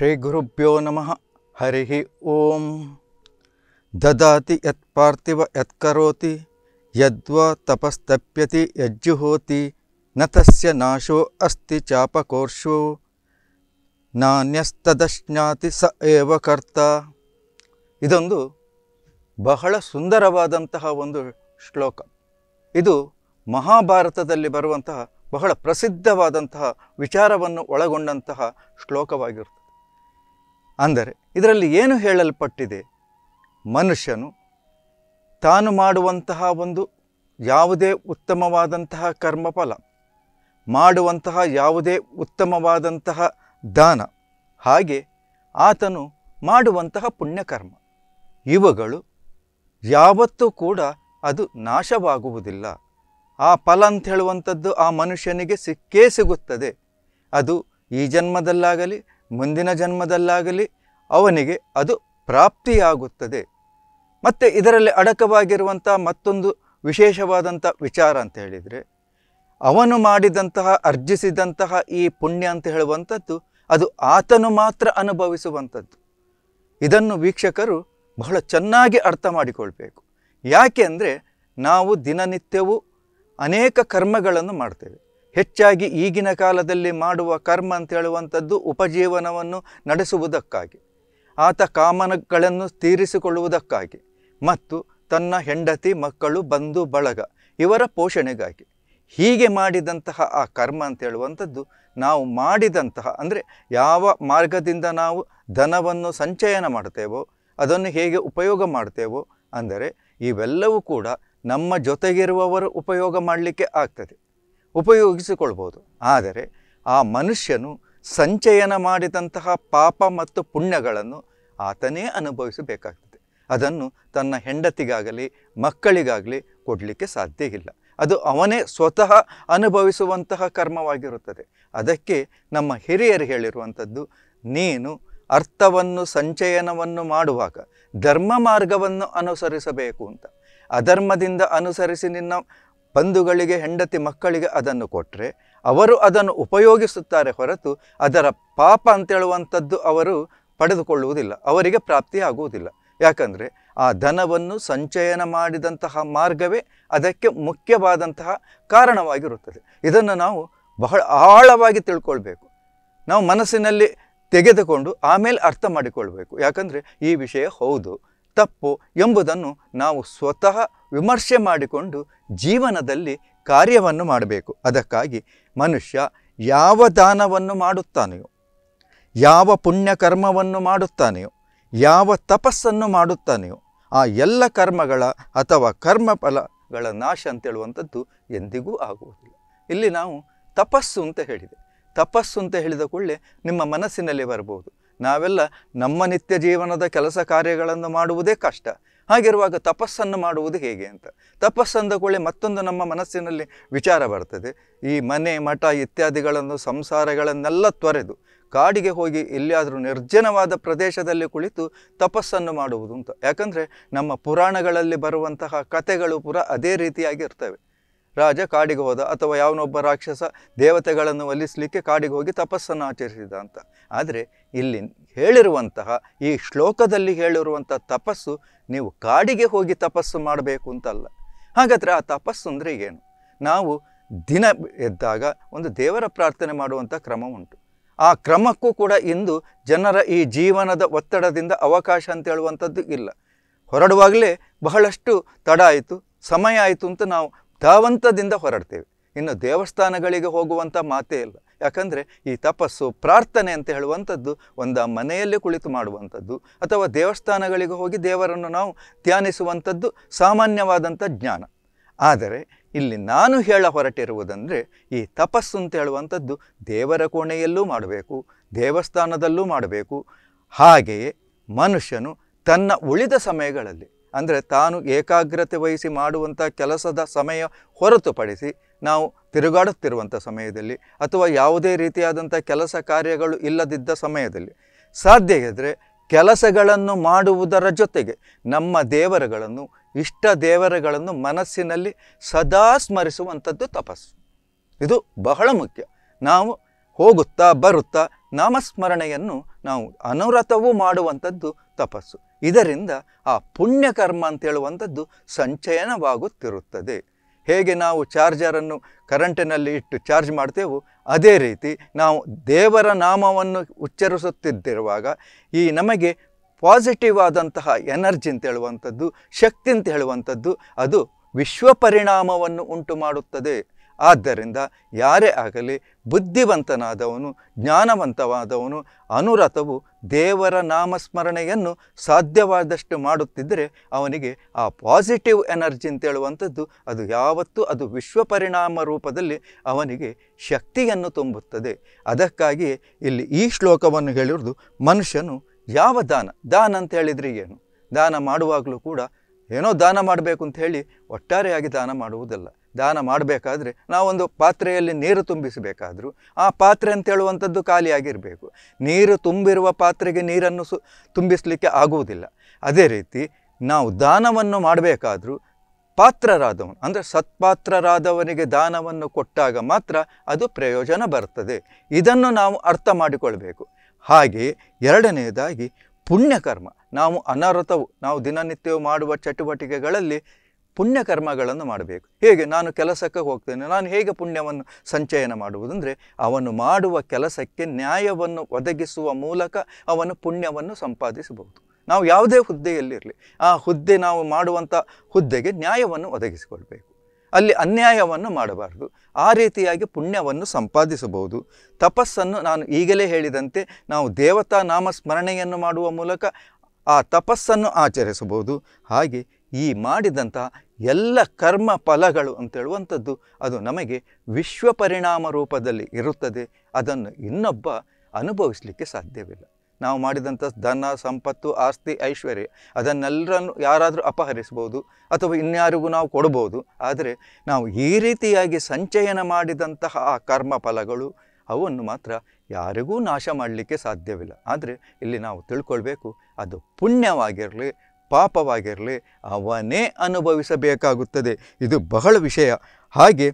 ಶ್ರೀ ನಮಃ ನಮಃ ಓಂ ದದಾತಿ ಯತ್ ಯತ್ಪಾರ್ಥಿವ ಯತ್ಕರೋತಿ ಯದ್ವಾ ತಪಸ್ತಪ್ಯತಿ ಯಜ್ಜುಹೋತಿ ನ ತಸ್ಯ ನಾಶೋ ಅಸ್ತಿ ಚಾಪಕೋರ್ಷೋ ನಾಣ್ಯಸ್ತದಜ್ಞಾತಿ ಸ ಏವ ಕರ್ತ ಇದೊಂದು ಬಹಳ ಸುಂದರವಾದಂತಹ ಒಂದು ಶ್ಲೋಕ ಇದು ಮಹಾಭಾರತದಲ್ಲಿ ಬರುವಂತಹ ಬಹಳ ಪ್ರಸಿದ್ಧವಾದಂತಹ ವಿಚಾರವನ್ನು ಒಳಗೊಂಡಂತಹ ಶ್ಲೋಕವಾಗಿರುತ್ತದೆ ಅಂದರೆ ಇದರಲ್ಲಿ ಏನು ಹೇಳಲ್ಪಟ್ಟಿದೆ ಮನುಷ್ಯನು ತಾನು ಮಾಡುವಂತಹ ಒಂದು ಯಾವುದೇ ಉತ್ತಮವಾದಂತಹ ಕರ್ಮಫಲ ಮಾಡುವಂತಹ ಯಾವುದೇ ಉತ್ತಮವಾದಂತಹ ದಾನ ಹಾಗೆ ಆತನು ಮಾಡುವಂತಹ ಪುಣ್ಯಕರ್ಮ ಇವುಗಳು ಯಾವತ್ತೂ ಕೂಡ ಅದು ನಾಶವಾಗುವುದಿಲ್ಲ ಆ ಫಲ ಅಂತ ಹೇಳುವಂಥದ್ದು ಆ ಮನುಷ್ಯನಿಗೆ ಸಿಕ್ಕೇ ಸಿಗುತ್ತದೆ ಅದು ಈ ಜನ್ಮದಲ್ಲಾಗಲಿ ಮುಂದಿನ ಜನ್ಮದಲ್ಲಾಗಲಿ ಅವನಿಗೆ ಅದು ಪ್ರಾಪ್ತಿಯಾಗುತ್ತದೆ ಮತ್ತು ಇದರಲ್ಲಿ ಅಡಕವಾಗಿರುವಂಥ ಮತ್ತೊಂದು ವಿಶೇಷವಾದಂಥ ವಿಚಾರ ಅಂತ ಹೇಳಿದರೆ ಅವನು ಮಾಡಿದಂತಹ ಅರ್ಜಿಸಿದಂತಹ ಈ ಪುಣ್ಯ ಅಂತ ಹೇಳುವಂಥದ್ದು ಅದು ಆತನು ಮಾತ್ರ ಅನುಭವಿಸುವಂಥದ್ದು ಇದನ್ನು ವೀಕ್ಷಕರು ಬಹಳ ಚೆನ್ನಾಗಿ ಅರ್ಥ ಮಾಡಿಕೊಳ್ಬೇಕು ಯಾಕೆ ಅಂದರೆ ನಾವು ದಿನನಿತ್ಯವೂ ಅನೇಕ ಕರ್ಮಗಳನ್ನು ಮಾಡ್ತೇವೆ ಹೆಚ್ಚಾಗಿ ಈಗಿನ ಕಾಲದಲ್ಲಿ ಮಾಡುವ ಕರ್ಮ ಅಂತ ಹೇಳುವಂಥದ್ದು ಉಪಜೀವನವನ್ನು ನಡೆಸುವುದಕ್ಕಾಗಿ ಆತ ಕಾಮನಗಳನ್ನು ತೀರಿಸಿಕೊಳ್ಳುವುದಕ್ಕಾಗಿ ಮತ್ತು ತನ್ನ ಹೆಂಡತಿ ಮಕ್ಕಳು ಬಂಧು ಬಳಗ ಇವರ ಪೋಷಣೆಗಾಗಿ ಹೀಗೆ ಮಾಡಿದಂತಹ ಆ ಕರ್ಮ ಅಂತ ಹೇಳುವಂಥದ್ದು ನಾವು ಮಾಡಿದಂತಹ ಅಂದರೆ ಯಾವ ಮಾರ್ಗದಿಂದ ನಾವು ಧನವನ್ನು ಸಂಚಯನ ಮಾಡ್ತೇವೋ ಅದನ್ನು ಹೇಗೆ ಉಪಯೋಗ ಮಾಡ್ತೇವೋ ಅಂದರೆ ಇವೆಲ್ಲವೂ ಕೂಡ ನಮ್ಮ ಜೊತೆಗಿರುವವರು ಉಪಯೋಗ ಮಾಡಲಿಕ್ಕೆ ಆಗ್ತದೆ ಉಪಯೋಗಿಸಿಕೊಳ್ಬೋದು ಆದರೆ ಆ ಮನುಷ್ಯನು ಸಂಚಯನ ಮಾಡಿದಂತಹ ಪಾಪ ಮತ್ತು ಪುಣ್ಯಗಳನ್ನು ಆತನೇ ಅನುಭವಿಸಬೇಕಾಗ್ತದೆ ಅದನ್ನು ತನ್ನ ಹೆಂಡತಿಗಾಗಲಿ ಮಕ್ಕಳಿಗಾಗಲಿ ಕೊಡಲಿಕ್ಕೆ ಸಾಧ್ಯ ಇಲ್ಲ ಅದು ಅವನೇ ಸ್ವತಃ ಅನುಭವಿಸುವಂತಹ ಕರ್ಮವಾಗಿರುತ್ತದೆ ಅದಕ್ಕೆ ನಮ್ಮ ಹಿರಿಯರು ಹೇಳಿರುವಂಥದ್ದು ನೀನು ಅರ್ಥವನ್ನು ಸಂಚಯನವನ್ನು ಮಾಡುವಾಗ ಧರ್ಮ ಮಾರ್ಗವನ್ನು ಅನುಸರಿಸಬೇಕು ಅಂತ ಅಧರ್ಮದಿಂದ ಅನುಸರಿಸಿ ನಿನ್ನ ಬಂಧುಗಳಿಗೆ ಹೆಂಡತಿ ಮಕ್ಕಳಿಗೆ ಅದನ್ನು ಕೊಟ್ಟರೆ ಅವರು ಅದನ್ನು ಉಪಯೋಗಿಸುತ್ತಾರೆ ಹೊರತು ಅದರ ಪಾಪ ಅಂತೇಳುವಂಥದ್ದು ಅವರು ಪಡೆದುಕೊಳ್ಳುವುದಿಲ್ಲ ಅವರಿಗೆ ಪ್ರಾಪ್ತಿಯಾಗುವುದಿಲ್ಲ ಯಾಕಂದರೆ ಆ ಧನವನ್ನು ಸಂಚಯನ ಮಾಡಿದಂತಹ ಮಾರ್ಗವೇ ಅದಕ್ಕೆ ಮುಖ್ಯವಾದಂತಹ ಕಾರಣವಾಗಿರುತ್ತದೆ ಇದನ್ನು ನಾವು ಬಹಳ ಆಳವಾಗಿ ತಿಳ್ಕೊಳ್ಬೇಕು ನಾವು ಮನಸ್ಸಿನಲ್ಲಿ ತೆಗೆದುಕೊಂಡು ಆಮೇಲೆ ಅರ್ಥ ಮಾಡಿಕೊಳ್ಬೇಕು ಯಾಕಂದರೆ ಈ ವಿಷಯ ಹೌದು ತಪ್ಪು ಎಂಬುದನ್ನು ನಾವು ಸ್ವತಃ ವಿಮರ್ಶೆ ಮಾಡಿಕೊಂಡು ಜೀವನದಲ್ಲಿ ಕಾರ್ಯವನ್ನು ಮಾಡಬೇಕು ಅದಕ್ಕಾಗಿ ಮನುಷ್ಯ ಯಾವ ದಾನವನ್ನು ಮಾಡುತ್ತಾನೆಯೋ ಯಾವ ಪುಣ್ಯಕರ್ಮವನ್ನು ಮಾಡುತ್ತಾನೆಯೋ ಯಾವ ತಪಸ್ಸನ್ನು ಮಾಡುತ್ತಾನೆಯೋ ಆ ಎಲ್ಲ ಕರ್ಮಗಳ ಅಥವಾ ಕರ್ಮಫಲಗಳ ನಾಶ ಅಂತೇಳುವಂಥದ್ದು ಎಂದಿಗೂ ಆಗುವುದಿಲ್ಲ ಇಲ್ಲಿ ನಾವು ತಪಸ್ಸು ಅಂತ ಹೇಳಿದೆ ತಪಸ್ಸು ಅಂತ ಹೇಳಿದ ಕೂಡಲೇ ನಿಮ್ಮ ಮನಸ್ಸಿನಲ್ಲಿ ಬರಬಹುದು ನಾವೆಲ್ಲ ನಮ್ಮ ನಿತ್ಯ ಜೀವನದ ಕೆಲಸ ಕಾರ್ಯಗಳನ್ನು ಮಾಡುವುದೇ ಕಷ್ಟ ಹಾಗಿರುವಾಗ ತಪಸ್ಸನ್ನು ಮಾಡುವುದು ಹೇಗೆ ಅಂತ ತಪಸ್ಸಂದ ಕೂಡಲೇ ಮತ್ತೊಂದು ನಮ್ಮ ಮನಸ್ಸಿನಲ್ಲಿ ವಿಚಾರ ಬರ್ತದೆ ಈ ಮನೆ ಮಠ ಇತ್ಯಾದಿಗಳನ್ನು ಸಂಸಾರಗಳನ್ನೆಲ್ಲ ತೊರೆದು ಕಾಡಿಗೆ ಹೋಗಿ ಎಲ್ಲಿಯಾದರೂ ನಿರ್ಜನವಾದ ಪ್ರದೇಶದಲ್ಲಿ ಕುಳಿತು ತಪಸ್ಸನ್ನು ಮಾಡುವುದು ಅಂತ ಯಾಕಂದರೆ ನಮ್ಮ ಪುರಾಣಗಳಲ್ಲಿ ಬರುವಂತಹ ಕಥೆಗಳು ಪುರ ಅದೇ ರೀತಿಯಾಗಿ ರಾಜ ಕಾಡಿಗೆ ಹೋದ ಅಥವಾ ಯಾವನೊಬ್ಬ ರಾಕ್ಷಸ ದೇವತೆಗಳನ್ನು ಒಲಿಸಲಿಕ್ಕೆ ಕಾಡಿಗೆ ಹೋಗಿ ತಪಸ್ಸನ್ನು ಆಚರಿಸಿದ ಅಂತ ಆದರೆ ಇಲ್ಲಿ ಹೇಳಿರುವಂತಹ ಈ ಶ್ಲೋಕದಲ್ಲಿ ಹೇಳಿರುವಂಥ ತಪಸ್ಸು ನೀವು ಕಾಡಿಗೆ ಹೋಗಿ ತಪಸ್ಸು ಮಾಡಬೇಕು ಅಂತಲ್ಲ ಹಾಗಾದರೆ ಆ ತಪಸ್ಸು ಅಂದರೆ ಏನು ನಾವು ದಿನ ಎದ್ದಾಗ ಒಂದು ದೇವರ ಪ್ರಾರ್ಥನೆ ಮಾಡುವಂಥ ಕ್ರಮ ಉಂಟು ಆ ಕ್ರಮಕ್ಕೂ ಕೂಡ ಇಂದು ಜನರ ಈ ಜೀವನದ ಒತ್ತಡದಿಂದ ಅವಕಾಶ ಅಂತ ಹೇಳುವಂಥದ್ದು ಇಲ್ಲ ಹೊರಡುವಾಗಲೇ ಬಹಳಷ್ಟು ತಡ ಆಯಿತು ಸಮಯ ಆಯಿತು ಅಂತ ನಾವು ತಾವಂತದಿಂದ ಹೊರಡ್ತೇವೆ ಇನ್ನು ದೇವಸ್ಥಾನಗಳಿಗೆ ಹೋಗುವಂಥ ಮಾತೇ ಇಲ್ಲ ಯಾಕಂದರೆ ಈ ತಪಸ್ಸು ಪ್ರಾರ್ಥನೆ ಅಂತ ಹೇಳುವಂಥದ್ದು ಒಂದು ಮನೆಯಲ್ಲೇ ಕುಳಿತು ಮಾಡುವಂಥದ್ದು ಅಥವಾ ದೇವಸ್ಥಾನಗಳಿಗೆ ಹೋಗಿ ದೇವರನ್ನು ನಾವು ಧ್ಯಾನಿಸುವಂಥದ್ದು ಸಾಮಾನ್ಯವಾದಂಥ ಜ್ಞಾನ ಆದರೆ ಇಲ್ಲಿ ನಾನು ಹೇಳ ಹೊರಟಿರುವುದಂದರೆ ಈ ತಪಸ್ಸು ಅಂತ ಹೇಳುವಂಥದ್ದು ದೇವರ ಕೋಣೆಯಲ್ಲೂ ಮಾಡಬೇಕು ದೇವಸ್ಥಾನದಲ್ಲೂ ಮಾಡಬೇಕು ಹಾಗೆಯೇ ಮನುಷ್ಯನು ತನ್ನ ಉಳಿದ ಸಮಯಗಳಲ್ಲಿ ಅಂದರೆ ತಾನು ಏಕಾಗ್ರತೆ ವಹಿಸಿ ಮಾಡುವಂಥ ಕೆಲಸದ ಸಮಯ ಹೊರತುಪಡಿಸಿ ನಾವು ತಿರುಗಾಡುತ್ತಿರುವಂಥ ಸಮಯದಲ್ಲಿ ಅಥವಾ ಯಾವುದೇ ರೀತಿಯಾದಂಥ ಕೆಲಸ ಕಾರ್ಯಗಳು ಇಲ್ಲದಿದ್ದ ಸಮಯದಲ್ಲಿ ಸಾಧ್ಯ ಇದ್ದರೆ ಕೆಲಸಗಳನ್ನು ಮಾಡುವುದರ ಜೊತೆಗೆ ನಮ್ಮ ದೇವರುಗಳನ್ನು ಇಷ್ಟ ದೇವರುಗಳನ್ನು ಮನಸ್ಸಿನಲ್ಲಿ ಸದಾ ಸ್ಮರಿಸುವಂಥದ್ದು ತಪಸ್ಸು ಇದು ಬಹಳ ಮುಖ್ಯ ನಾವು ಹೋಗುತ್ತಾ ಬರುತ್ತಾ ನಾಮಸ್ಮರಣೆಯನ್ನು ನಾವು ಅನುರತವೂ ಮಾಡುವಂಥದ್ದು ತಪಸ್ಸು ಇದರಿಂದ ಆ ಪುಣ್ಯಕರ್ಮ ಅಂತ ಹೇಳುವಂಥದ್ದು ಸಂಚಯನವಾಗುತ್ತಿರುತ್ತದೆ ಹೇಗೆ ನಾವು ಚಾರ್ಜರನ್ನು ಕರೆಂಟಿನಲ್ಲಿ ಇಟ್ಟು ಚಾರ್ಜ್ ಮಾಡ್ತೇವೋ ಅದೇ ರೀತಿ ನಾವು ದೇವರ ನಾಮವನ್ನು ಉಚ್ಚರಿಸುತ್ತಿದ್ದಿರುವಾಗ ಈ ನಮಗೆ ಪಾಸಿಟಿವ್ ಆದಂತಹ ಎನರ್ಜಿ ಅಂತ ಹೇಳುವಂಥದ್ದು ಶಕ್ತಿ ಅಂತ ಹೇಳುವಂಥದ್ದು ಅದು ವಿಶ್ವ ಪರಿಣಾಮವನ್ನು ಉಂಟು ಮಾಡುತ್ತದೆ ಆದ್ದರಿಂದ ಯಾರೇ ಆಗಲಿ ಬುದ್ಧಿವಂತನಾದವನು ಜ್ಞಾನವಂತವಾದವನು ಅನುರತವು ದೇವರ ನಾಮಸ್ಮರಣೆಯನ್ನು ಸಾಧ್ಯವಾದಷ್ಟು ಮಾಡುತ್ತಿದ್ದರೆ ಅವನಿಗೆ ಆ ಪಾಸಿಟಿವ್ ಎನರ್ಜಿ ಅಂತ ಹೇಳುವಂಥದ್ದು ಅದು ಯಾವತ್ತೂ ಅದು ವಿಶ್ವಪರಿಣಾಮ ರೂಪದಲ್ಲಿ ಅವನಿಗೆ ಶಕ್ತಿಯನ್ನು ತುಂಬುತ್ತದೆ ಅದಕ್ಕಾಗಿ ಇಲ್ಲಿ ಈ ಶ್ಲೋಕವನ್ನು ಹೇಳಿರುವುದು ಮನುಷ್ಯನು ಯಾವ ದಾನ ದಾನ ಅಂತ ಹೇಳಿದರೆ ಏನು ದಾನ ಮಾಡುವಾಗಲೂ ಕೂಡ ಏನೋ ದಾನ ಮಾಡಬೇಕು ಅಂತ ಹೇಳಿ ಒಟ್ಟಾರೆಯಾಗಿ ದಾನ ಮಾಡುವುದಲ್ಲ ದಾನ ಮಾಡಬೇಕಾದ್ರೆ ನಾವೊಂದು ಪಾತ್ರೆಯಲ್ಲಿ ನೀರು ತುಂಬಿಸಬೇಕಾದರೂ ಆ ಪಾತ್ರೆ ಅಂತೇಳುವಂಥದ್ದು ಖಾಲಿಯಾಗಿರಬೇಕು ನೀರು ತುಂಬಿರುವ ಪಾತ್ರೆಗೆ ನೀರನ್ನು ಸು ತುಂಬಿಸಲಿಕ್ಕೆ ಆಗುವುದಿಲ್ಲ ಅದೇ ರೀತಿ ನಾವು ದಾನವನ್ನು ಮಾಡಬೇಕಾದರೂ ಪಾತ್ರರಾದವನು ಅಂದರೆ ಸತ್ಪಾತ್ರರಾದವನಿಗೆ ದಾನವನ್ನು ಕೊಟ್ಟಾಗ ಮಾತ್ರ ಅದು ಪ್ರಯೋಜನ ಬರ್ತದೆ ಇದನ್ನು ನಾವು ಅರ್ಥ ಮಾಡಿಕೊಳ್ಬೇಕು ಹಾಗೆ ಎರಡನೆಯದಾಗಿ ಪುಣ್ಯಕರ್ಮ ನಾವು ಅನರ್ಹತವು ನಾವು ದಿನನಿತ್ಯವು ಮಾಡುವ ಚಟುವಟಿಕೆಗಳಲ್ಲಿ ಪುಣ್ಯಕರ್ಮಗಳನ್ನು ಮಾಡಬೇಕು ಹೇಗೆ ನಾನು ಕೆಲಸಕ್ಕೆ ಹೋಗ್ತೇನೆ ನಾನು ಹೇಗೆ ಪುಣ್ಯವನ್ನು ಸಂಚಯನ ಮಾಡುವುದಂದರೆ ಅವನು ಮಾಡುವ ಕೆಲಸಕ್ಕೆ ನ್ಯಾಯವನ್ನು ಒದಗಿಸುವ ಮೂಲಕ ಅವನು ಪುಣ್ಯವನ್ನು ಸಂಪಾದಿಸಬಹುದು ನಾವು ಯಾವುದೇ ಹುದ್ದೆಯಲ್ಲಿರಲಿ ಆ ಹುದ್ದೆ ನಾವು ಮಾಡುವಂಥ ಹುದ್ದೆಗೆ ನ್ಯಾಯವನ್ನು ಒದಗಿಸಿಕೊಳ್ಬೇಕು ಅಲ್ಲಿ ಅನ್ಯಾಯವನ್ನು ಮಾಡಬಾರದು ಆ ರೀತಿಯಾಗಿ ಪುಣ್ಯವನ್ನು ಸಂಪಾದಿಸಬಹುದು ತಪಸ್ಸನ್ನು ನಾನು ಈಗಲೇ ಹೇಳಿದಂತೆ ನಾವು ದೇವತಾ ನಾಮ ಸ್ಮರಣೆಯನ್ನು ಮಾಡುವ ಮೂಲಕ ಆ ತಪಸ್ಸನ್ನು ಆಚರಿಸಬಹುದು ಹಾಗೆ ಈ ಮಾಡಿದಂಥ ಎಲ್ಲ ಕರ್ಮ ಫಲಗಳು ಅಂತೇಳುವಂಥದ್ದು ಅದು ನಮಗೆ ವಿಶ್ವ ಪರಿಣಾಮ ರೂಪದಲ್ಲಿ ಇರುತ್ತದೆ ಅದನ್ನು ಇನ್ನೊಬ್ಬ ಅನುಭವಿಸಲಿಕ್ಕೆ ಸಾಧ್ಯವಿಲ್ಲ ನಾವು ಮಾಡಿದಂಥ ಧನ ಸಂಪತ್ತು ಆಸ್ತಿ ಐಶ್ವರ್ಯ ಅದನ್ನೆಲ್ಲರನ್ನು ಯಾರಾದರೂ ಅಪಹರಿಸ್ಬೋದು ಅಥವಾ ಇನ್ಯಾರಿಗೂ ನಾವು ಕೊಡ್ಬೋದು ಆದರೆ ನಾವು ಈ ರೀತಿಯಾಗಿ ಸಂಚಯನ ಮಾಡಿದಂತಹ ಆ ಕರ್ಮ ಫಲಗಳು ಅವನ್ನು ಮಾತ್ರ ಯಾರಿಗೂ ನಾಶ ಮಾಡಲಿಕ್ಕೆ ಸಾಧ್ಯವಿಲ್ಲ ಆದರೆ ಇಲ್ಲಿ ನಾವು ತಿಳ್ಕೊಳ್ಬೇಕು ಅದು ಪುಣ್ಯವಾಗಿರಲಿ ಪಾಪವಾಗಿರಲಿ ಅವನೇ ಅನುಭವಿಸಬೇಕಾಗುತ್ತದೆ ಇದು ಬಹಳ ವಿಷಯ ಹಾಗೆ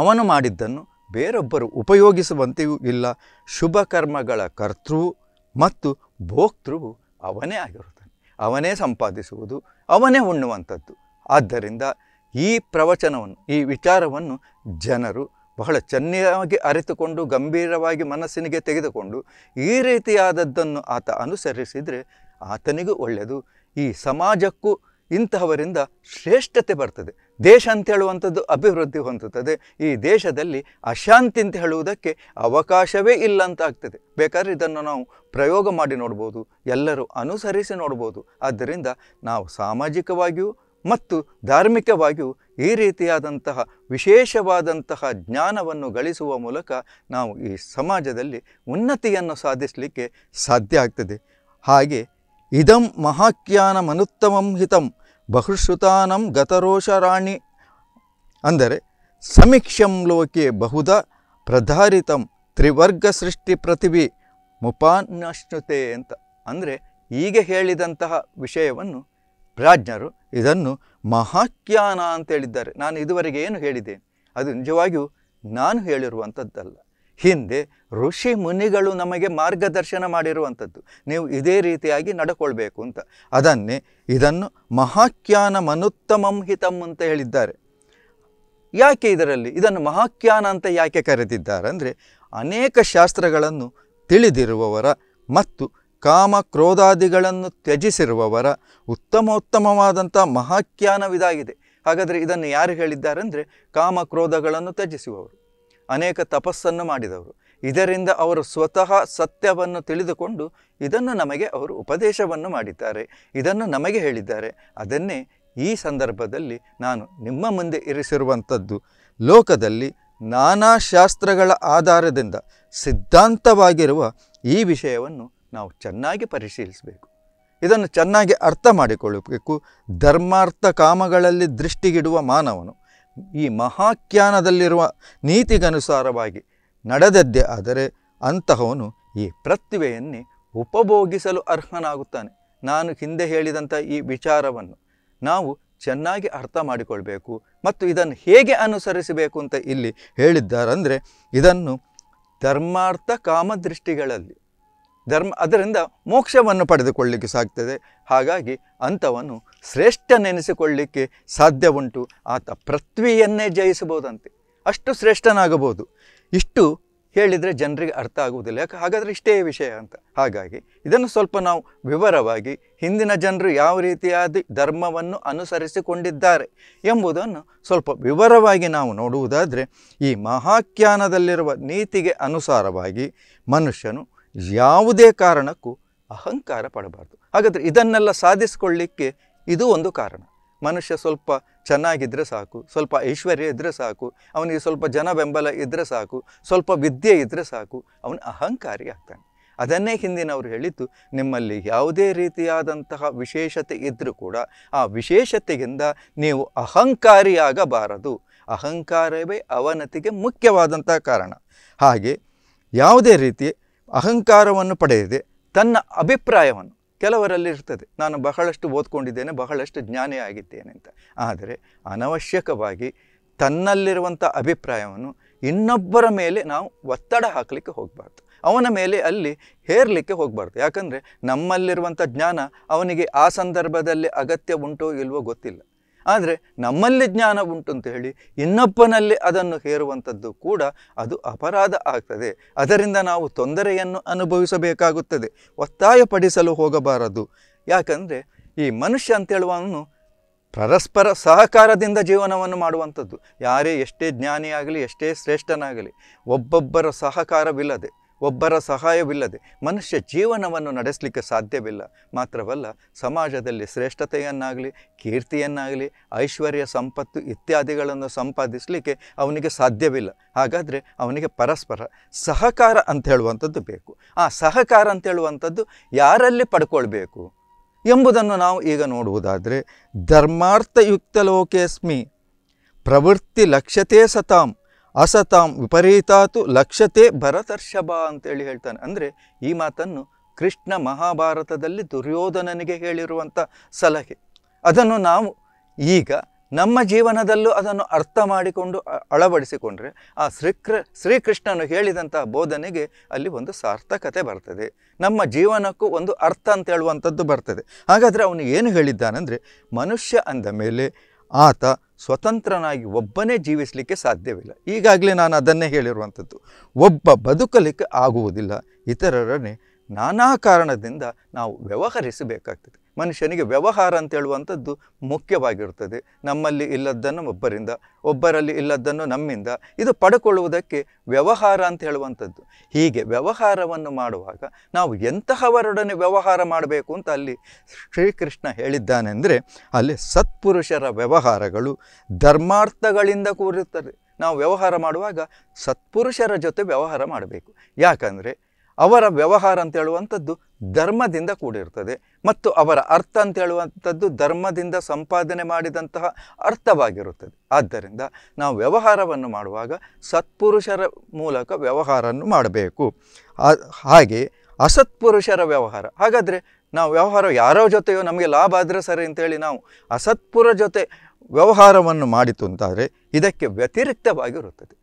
ಅವನು ಮಾಡಿದ್ದನ್ನು ಬೇರೊಬ್ಬರು ಉಪಯೋಗಿಸುವಂತೆಯೂ ಇಲ್ಲ ಶುಭ ಕರ್ಮಗಳ ಕರ್ತೃವು ಮತ್ತು ಭೋಕ್ತೃವು ಅವನೇ ಆಗಿರುತ್ತಾನೆ ಅವನೇ ಸಂಪಾದಿಸುವುದು ಅವನೇ ಉಣ್ಣುವಂಥದ್ದು ಆದ್ದರಿಂದ ಈ ಪ್ರವಚನವನ್ನು ಈ ವಿಚಾರವನ್ನು ಜನರು ಬಹಳ ಚೆನ್ನಾಗಿ ಅರಿತುಕೊಂಡು ಗಂಭೀರವಾಗಿ ಮನಸ್ಸಿನಿಗೆ ತೆಗೆದುಕೊಂಡು ಈ ರೀತಿಯಾದದ್ದನ್ನು ಆತ ಅನುಸರಿಸಿದರೆ ಆತನಿಗೂ ಒಳ್ಳೆಯದು ಈ ಸಮಾಜಕ್ಕೂ ಇಂತಹವರಿಂದ ಶ್ರೇಷ್ಠತೆ ಬರ್ತದೆ ದೇಶ ಅಂತ ಹೇಳುವಂಥದ್ದು ಅಭಿವೃದ್ಧಿ ಹೊಂದುತ್ತದೆ ಈ ದೇಶದಲ್ಲಿ ಅಶಾಂತಿ ಅಂತ ಹೇಳುವುದಕ್ಕೆ ಅವಕಾಶವೇ ಇಲ್ಲ ಅಂತ ಆಗ್ತದೆ ಬೇಕಾದ್ರೆ ಇದನ್ನು ನಾವು ಪ್ರಯೋಗ ಮಾಡಿ ನೋಡ್ಬೋದು ಎಲ್ಲರೂ ಅನುಸರಿಸಿ ನೋಡ್ಬೋದು ಆದ್ದರಿಂದ ನಾವು ಸಾಮಾಜಿಕವಾಗಿಯೂ ಮತ್ತು ಧಾರ್ಮಿಕವಾಗಿಯೂ ಈ ರೀತಿಯಾದಂತಹ ವಿಶೇಷವಾದಂತಹ ಜ್ಞಾನವನ್ನು ಗಳಿಸುವ ಮೂಲಕ ನಾವು ಈ ಸಮಾಜದಲ್ಲಿ ಉನ್ನತಿಯನ್ನು ಸಾಧಿಸಲಿಕ್ಕೆ ಸಾಧ್ಯ ಆಗ್ತದೆ ಹಾಗೆ ಇದಂ ಮಹಾಖ್ಯಾನಮನುತ್ತಮಂ ಹಿತಂ ಬಹುಶ್ರುತಾನಂ ಗತರೋಷರಾಣಿ ಅಂದರೆ ಸಮೀಕ್ಷಂ ಲೋಕೆ ಬಹುದ ಪ್ರಧಾರಿತಂ ತ್ರಿವರ್ಗ ಸೃಷ್ಟಿ ಪ್ರತಿಭಿ ಮುಪಾನಶ್ನುತೆ ಅಂತ ಅಂದರೆ ಹೀಗೆ ಹೇಳಿದಂತಹ ವಿಷಯವನ್ನು ಪ್ರಾಜ್ಞರು ಇದನ್ನು ಮಹಾಖ್ಯಾನ ಅಂತ ಹೇಳಿದ್ದಾರೆ ನಾನು ಇದುವರೆಗೆ ಏನು ಹೇಳಿದ್ದೇನೆ ಅದು ನಿಜವಾಗಿಯೂ ನಾನು ಹೇಳಿರುವಂಥದ್ದಲ್ಲ ಹಿಂದೆ ಋಷಿ ಮುನಿಗಳು ನಮಗೆ ಮಾರ್ಗದರ್ಶನ ಮಾಡಿರುವಂಥದ್ದು ನೀವು ಇದೇ ರೀತಿಯಾಗಿ ನಡ್ಕೊಳ್ಬೇಕು ಅಂತ ಅದನ್ನೇ ಇದನ್ನು ಮಹಾಖ್ಯಾನ ಮನುತ್ತಮಂ ಹಿತಂ ಅಂತ ಹೇಳಿದ್ದಾರೆ ಯಾಕೆ ಇದರಲ್ಲಿ ಇದನ್ನು ಮಹಾಖ್ಯಾನ ಅಂತ ಯಾಕೆ ಕರೆದಿದ್ದಾರೆ ಅಂದರೆ ಅನೇಕ ಶಾಸ್ತ್ರಗಳನ್ನು ತಿಳಿದಿರುವವರ ಮತ್ತು ಕಾಮ ಕ್ರೋಧಾದಿಗಳನ್ನು ತ್ಯಜಿಸಿರುವವರ ಉತ್ತಮೋತ್ತಮವಾದಂಥ ಮಹಾಖ್ಯಾನವಿದಾಗಿದೆ ಹಾಗಾದರೆ ಇದನ್ನು ಯಾರು ಹೇಳಿದ್ದಾರೆ ಅಂದರೆ ಕಾಮ ಕ್ರೋಧಗಳನ್ನು ತ್ಯಜಿಸುವವರು ಅನೇಕ ತಪಸ್ಸನ್ನು ಮಾಡಿದವರು ಇದರಿಂದ ಅವರು ಸ್ವತಃ ಸತ್ಯವನ್ನು ತಿಳಿದುಕೊಂಡು ಇದನ್ನು ನಮಗೆ ಅವರು ಉಪದೇಶವನ್ನು ಮಾಡಿದ್ದಾರೆ ಇದನ್ನು ನಮಗೆ ಹೇಳಿದ್ದಾರೆ ಅದನ್ನೇ ಈ ಸಂದರ್ಭದಲ್ಲಿ ನಾನು ನಿಮ್ಮ ಮುಂದೆ ಇರಿಸಿರುವಂಥದ್ದು ಲೋಕದಲ್ಲಿ ನಾನಾ ಶಾಸ್ತ್ರಗಳ ಆಧಾರದಿಂದ ಸಿದ್ಧಾಂತವಾಗಿರುವ ಈ ವಿಷಯವನ್ನು ನಾವು ಚೆನ್ನಾಗಿ ಪರಿಶೀಲಿಸಬೇಕು ಇದನ್ನು ಚೆನ್ನಾಗಿ ಅರ್ಥ ಮಾಡಿಕೊಳ್ಳಬೇಕು ಧರ್ಮಾರ್ಥ ಕಾಮಗಳಲ್ಲಿ ದೃಷ್ಟಿಗಿಡುವ ಮಾನವನು ಈ ಮಹಾಖ್ಯಾನದಲ್ಲಿರುವ ನೀತಿಗನುಸಾರವಾಗಿ ನಡೆದದ್ದೇ ಆದರೆ ಅಂತಹವನು ಈ ಪ್ರತಿಭೆಯನ್ನೇ ಉಪಭೋಗಿಸಲು ಅರ್ಹನಾಗುತ್ತಾನೆ ನಾನು ಹಿಂದೆ ಹೇಳಿದಂಥ ಈ ವಿಚಾರವನ್ನು ನಾವು ಚೆನ್ನಾಗಿ ಅರ್ಥ ಮಾಡಿಕೊಳ್ಬೇಕು ಮತ್ತು ಇದನ್ನು ಹೇಗೆ ಅನುಸರಿಸಬೇಕು ಅಂತ ಇಲ್ಲಿ ಹೇಳಿದ್ದಾರೆಂದರೆ ಇದನ್ನು ಧರ್ಮಾರ್ಥ ಕಾಮದೃಷ್ಟಿಗಳಲ್ಲಿ ಧರ್ಮ ಅದರಿಂದ ಮೋಕ್ಷವನ್ನು ಪಡೆದುಕೊಳ್ಳಲಿಕ್ಕೆ ಸಾಗ್ತದೆ ಹಾಗಾಗಿ ಅಂಥವನ್ನು ಶ್ರೇಷ್ಠನೆನಿಸಿಕೊಳ್ಳಲಿಕ್ಕೆ ಸಾಧ್ಯ ಉಂಟು ಆತ ಪೃಥ್ವಿಯನ್ನೇ ಜಯಿಸಬಹುದಂತೆ ಅಷ್ಟು ಶ್ರೇಷ್ಠನಾಗಬಹುದು ಇಷ್ಟು ಹೇಳಿದರೆ ಜನರಿಗೆ ಅರ್ಥ ಆಗುವುದಿಲ್ಲ ಯಾಕೆ ಹಾಗಾದರೆ ಇಷ್ಟೇ ವಿಷಯ ಅಂತ ಹಾಗಾಗಿ ಇದನ್ನು ಸ್ವಲ್ಪ ನಾವು ವಿವರವಾಗಿ ಹಿಂದಿನ ಜನರು ಯಾವ ರೀತಿಯಾದ ಧರ್ಮವನ್ನು ಅನುಸರಿಸಿಕೊಂಡಿದ್ದಾರೆ ಎಂಬುದನ್ನು ಸ್ವಲ್ಪ ವಿವರವಾಗಿ ನಾವು ನೋಡುವುದಾದರೆ ಈ ಮಹಾಖ್ಯಾನದಲ್ಲಿರುವ ನೀತಿಗೆ ಅನುಸಾರವಾಗಿ ಮನುಷ್ಯನು ಯಾವುದೇ ಕಾರಣಕ್ಕೂ ಅಹಂಕಾರ ಪಡಬಾರ್ದು ಹಾಗಾದರೆ ಇದನ್ನೆಲ್ಲ ಸಾಧಿಸಿಕೊಳ್ಳಿಕ್ಕೆ ಇದು ಒಂದು ಕಾರಣ ಮನುಷ್ಯ ಸ್ವಲ್ಪ ಚೆನ್ನಾಗಿದ್ದರೆ ಸಾಕು ಸ್ವಲ್ಪ ಐಶ್ವರ್ಯ ಇದ್ದರೆ ಸಾಕು ಅವನಿಗೆ ಸ್ವಲ್ಪ ಜನ ಬೆಂಬಲ ಇದ್ದರೆ ಸಾಕು ಸ್ವಲ್ಪ ವಿದ್ಯೆ ಇದ್ದರೆ ಸಾಕು ಅವನು ಅಹಂಕಾರಿ ಆಗ್ತಾನೆ ಅದನ್ನೇ ಹಿಂದಿನವರು ಹೇಳಿದ್ದು ನಿಮ್ಮಲ್ಲಿ ಯಾವುದೇ ರೀತಿಯಾದಂತಹ ವಿಶೇಷತೆ ಇದ್ದರೂ ಕೂಡ ಆ ವಿಶೇಷತೆಯಿಂದ ನೀವು ಅಹಂಕಾರಿಯಾಗಬಾರದು ಅಹಂಕಾರವೇ ಅವನತಿಗೆ ಮುಖ್ಯವಾದಂತಹ ಕಾರಣ ಹಾಗೆ ಯಾವುದೇ ರೀತಿ ಅಹಂಕಾರವನ್ನು ಪಡೆಯದೆ ತನ್ನ ಅಭಿಪ್ರಾಯವನ್ನು ಇರ್ತದೆ ನಾನು ಬಹಳಷ್ಟು ಓದ್ಕೊಂಡಿದ್ದೇನೆ ಬಹಳಷ್ಟು ಜ್ಞಾನಿ ಆಗಿದ್ದೇನೆ ಅಂತ ಆದರೆ ಅನವಶ್ಯಕವಾಗಿ ತನ್ನಲ್ಲಿರುವಂಥ ಅಭಿಪ್ರಾಯವನ್ನು ಇನ್ನೊಬ್ಬರ ಮೇಲೆ ನಾವು ಒತ್ತಡ ಹಾಕಲಿಕ್ಕೆ ಹೋಗಬಾರ್ದು ಅವನ ಮೇಲೆ ಅಲ್ಲಿ ಹೇರಲಿಕ್ಕೆ ಹೋಗಬಾರ್ದು ಯಾಕಂದರೆ ನಮ್ಮಲ್ಲಿರುವಂಥ ಜ್ಞಾನ ಅವನಿಗೆ ಆ ಸಂದರ್ಭದಲ್ಲಿ ಅಗತ್ಯ ಉಂಟೋ ಇಲ್ವೋ ಗೊತ್ತಿಲ್ಲ ಆದರೆ ನಮ್ಮಲ್ಲಿ ಜ್ಞಾನ ಉಂಟು ಅಂತ ಹೇಳಿ ಇನ್ನೊಬ್ಬನಲ್ಲಿ ಅದನ್ನು ಹೇರುವಂಥದ್ದು ಕೂಡ ಅದು ಅಪರಾಧ ಆಗ್ತದೆ ಅದರಿಂದ ನಾವು ತೊಂದರೆಯನ್ನು ಅನುಭವಿಸಬೇಕಾಗುತ್ತದೆ ಒತ್ತಾಯಪಡಿಸಲು ಹೋಗಬಾರದು ಯಾಕಂದರೆ ಈ ಮನುಷ್ಯ ಅಂತೇಳುವನು ಪರಸ್ಪರ ಸಹಕಾರದಿಂದ ಜೀವನವನ್ನು ಮಾಡುವಂಥದ್ದು ಯಾರೇ ಎಷ್ಟೇ ಜ್ಞಾನಿಯಾಗಲಿ ಎಷ್ಟೇ ಶ್ರೇಷ್ಠನಾಗಲಿ ಒಬ್ಬೊಬ್ಬರ ಸಹಕಾರವಿಲ್ಲದೆ ಒಬ್ಬರ ಸಹಾಯವಿಲ್ಲದೆ ಮನುಷ್ಯ ಜೀವನವನ್ನು ನಡೆಸಲಿಕ್ಕೆ ಸಾಧ್ಯವಿಲ್ಲ ಮಾತ್ರವಲ್ಲ ಸಮಾಜದಲ್ಲಿ ಶ್ರೇಷ್ಠತೆಯನ್ನಾಗಲಿ ಕೀರ್ತಿಯನ್ನಾಗಲಿ ಐಶ್ವರ್ಯ ಸಂಪತ್ತು ಇತ್ಯಾದಿಗಳನ್ನು ಸಂಪಾದಿಸಲಿಕ್ಕೆ ಅವನಿಗೆ ಸಾಧ್ಯವಿಲ್ಲ ಹಾಗಾದರೆ ಅವನಿಗೆ ಪರಸ್ಪರ ಸಹಕಾರ ಅಂತ ಹೇಳುವಂಥದ್ದು ಬೇಕು ಆ ಸಹಕಾರ ಅಂತ ಹೇಳುವಂಥದ್ದು ಯಾರಲ್ಲಿ ಪಡ್ಕೊಳ್ಬೇಕು ಎಂಬುದನ್ನು ನಾವು ಈಗ ನೋಡುವುದಾದರೆ ಧರ್ಮಾರ್ಥಯುಕ್ತ ಲೋಕೇಸ್ಮಿ ಪ್ರವೃತ್ತಿ ಲಕ್ಷ್ಯತೆ ಸತಾಂ ಅಸತಾಂ ವಿಪರೀತಾತು ಲಕ್ಷತೆ ಭರತರ್ಷಭ ಅಂತೇಳಿ ಹೇಳ್ತಾನೆ ಅಂದರೆ ಈ ಮಾತನ್ನು ಕೃಷ್ಣ ಮಹಾಭಾರತದಲ್ಲಿ ದುರ್ಯೋಧನನಿಗೆ ಹೇಳಿರುವಂಥ ಸಲಹೆ ಅದನ್ನು ನಾವು ಈಗ ನಮ್ಮ ಜೀವನದಲ್ಲೂ ಅದನ್ನು ಅರ್ಥ ಮಾಡಿಕೊಂಡು ಅಳವಡಿಸಿಕೊಂಡ್ರೆ ಆ ಶ್ರೀಕೃ ಶ್ರೀಕೃಷ್ಣನು ಹೇಳಿದಂತಹ ಬೋಧನೆಗೆ ಅಲ್ಲಿ ಒಂದು ಸಾರ್ಥಕತೆ ಬರ್ತದೆ ನಮ್ಮ ಜೀವನಕ್ಕೂ ಒಂದು ಅರ್ಥ ಅಂತ ಹೇಳುವಂಥದ್ದು ಬರ್ತದೆ ಹಾಗಾದರೆ ಅವನು ಏನು ಹೇಳಿದ್ದಾನೆಂದರೆ ಮನುಷ್ಯ ಅಂದ ಮೇಲೆ ಆತ ಸ್ವತಂತ್ರನಾಗಿ ಒಬ್ಬನೇ ಜೀವಿಸಲಿಕ್ಕೆ ಸಾಧ್ಯವಿಲ್ಲ ಈಗಾಗಲೇ ನಾನು ಅದನ್ನೇ ಹೇಳಿರುವಂಥದ್ದು ಒಬ್ಬ ಬದುಕಲಿಕ್ಕೆ ಆಗುವುದಿಲ್ಲ ಇತರರನ್ನೇ ನಾನಾ ಕಾರಣದಿಂದ ನಾವು ವ್ಯವಹರಿಸಬೇಕಾಗ್ತದೆ ಮನುಷ್ಯನಿಗೆ ವ್ಯವಹಾರ ಅಂತ ಹೇಳುವಂಥದ್ದು ಮುಖ್ಯವಾಗಿರುತ್ತದೆ ನಮ್ಮಲ್ಲಿ ಇಲ್ಲದ್ದನ್ನು ಒಬ್ಬರಿಂದ ಒಬ್ಬರಲ್ಲಿ ಇಲ್ಲದ್ದನ್ನು ನಮ್ಮಿಂದ ಇದು ಪಡ್ಕೊಳ್ಳುವುದಕ್ಕೆ ವ್ಯವಹಾರ ಅಂತ ಹೇಳುವಂಥದ್ದು ಹೀಗೆ ವ್ಯವಹಾರವನ್ನು ಮಾಡುವಾಗ ನಾವು ಎಂತಹವರೊಡನೆ ವ್ಯವಹಾರ ಮಾಡಬೇಕು ಅಂತ ಅಲ್ಲಿ ಶ್ರೀಕೃಷ್ಣ ಹೇಳಿದ್ದಾನೆಂದರೆ ಅಲ್ಲಿ ಸತ್ಪುರುಷರ ವ್ಯವಹಾರಗಳು ಧರ್ಮಾರ್ಥಗಳಿಂದ ಕೂರುತ್ತದೆ ನಾವು ವ್ಯವಹಾರ ಮಾಡುವಾಗ ಸತ್ಪುರುಷರ ಜೊತೆ ವ್ಯವಹಾರ ಮಾಡಬೇಕು ಯಾಕಂದರೆ ಅವರ ವ್ಯವಹಾರ ಅಂತ ಹೇಳುವಂಥದ್ದು ಧರ್ಮದಿಂದ ಕೂಡಿರ್ತದೆ ಮತ್ತು ಅವರ ಅರ್ಥ ಅಂತ ಹೇಳುವಂಥದ್ದು ಧರ್ಮದಿಂದ ಸಂಪಾದನೆ ಮಾಡಿದಂತಹ ಅರ್ಥವಾಗಿರುತ್ತದೆ ಆದ್ದರಿಂದ ನಾವು ವ್ಯವಹಾರವನ್ನು ಮಾಡುವಾಗ ಸತ್ಪುರುಷರ ಮೂಲಕ ವ್ಯವಹಾರವನ್ನು ಮಾಡಬೇಕು ಹಾಗೆ ಅಸತ್ಪುರುಷರ ವ್ಯವಹಾರ ಹಾಗಾದರೆ ನಾವು ವ್ಯವಹಾರ ಯಾರೋ ಜೊತೆಯೋ ನಮಗೆ ಲಾಭ ಆದರೆ ಸರಿ ಅಂತೇಳಿ ನಾವು ಅಸತ್ಪುರ ಜೊತೆ ವ್ಯವಹಾರವನ್ನು ಮಾಡಿತು ಅಂತಾದರೆ ಇದಕ್ಕೆ ವ್ಯತಿರಿಕ್ತವಾಗಿರುತ್ತದೆ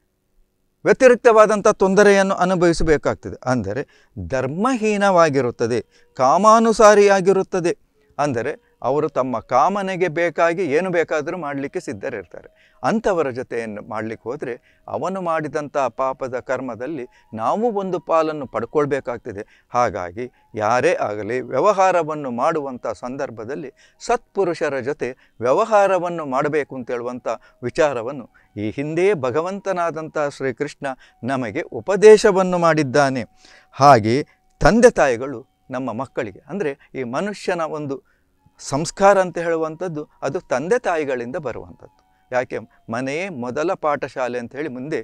ವ್ಯತಿರಿಕ್ತವಾದಂಥ ತೊಂದರೆಯನ್ನು ಅನುಭವಿಸಬೇಕಾಗ್ತದೆ ಅಂದರೆ ಧರ್ಮಹೀನವಾಗಿರುತ್ತದೆ ಕಾಮಾನುಸಾರಿಯಾಗಿರುತ್ತದೆ ಅಂದರೆ ಅವರು ತಮ್ಮ ಕಾಮನೆಗೆ ಬೇಕಾಗಿ ಏನು ಬೇಕಾದರೂ ಮಾಡಲಿಕ್ಕೆ ಸಿದ್ಧರಿರ್ತಾರೆ ಅಂಥವರ ಜೊತೆಯನ್ನು ಮಾಡಲಿಕ್ಕೆ ಹೋದರೆ ಅವನು ಮಾಡಿದಂಥ ಪಾಪದ ಕರ್ಮದಲ್ಲಿ ನಾವು ಒಂದು ಪಾಲನ್ನು ಪಡ್ಕೊಳ್ಬೇಕಾಗ್ತದೆ ಹಾಗಾಗಿ ಯಾರೇ ಆಗಲಿ ವ್ಯವಹಾರವನ್ನು ಮಾಡುವಂಥ ಸಂದರ್ಭದಲ್ಲಿ ಸತ್ಪುರುಷರ ಜೊತೆ ವ್ಯವಹಾರವನ್ನು ಮಾಡಬೇಕು ಅಂತೇಳುವಂಥ ವಿಚಾರವನ್ನು ಈ ಹಿಂದೆಯೇ ಭಗವಂತನಾದಂಥ ಶ್ರೀಕೃಷ್ಣ ನಮಗೆ ಉಪದೇಶವನ್ನು ಮಾಡಿದ್ದಾನೆ ಹಾಗೆ ತಂದೆ ತಾಯಿಗಳು ನಮ್ಮ ಮಕ್ಕಳಿಗೆ ಅಂದರೆ ಈ ಮನುಷ್ಯನ ಒಂದು ಸಂಸ್ಕಾರ ಅಂತ ಹೇಳುವಂಥದ್ದು ಅದು ತಂದೆ ತಾಯಿಗಳಿಂದ ಬರುವಂಥದ್ದು ಯಾಕೆ ಮನೆಯೇ ಮೊದಲ ಪಾಠಶಾಲೆ ಅಂತ ಹೇಳಿ ಮುಂದೆ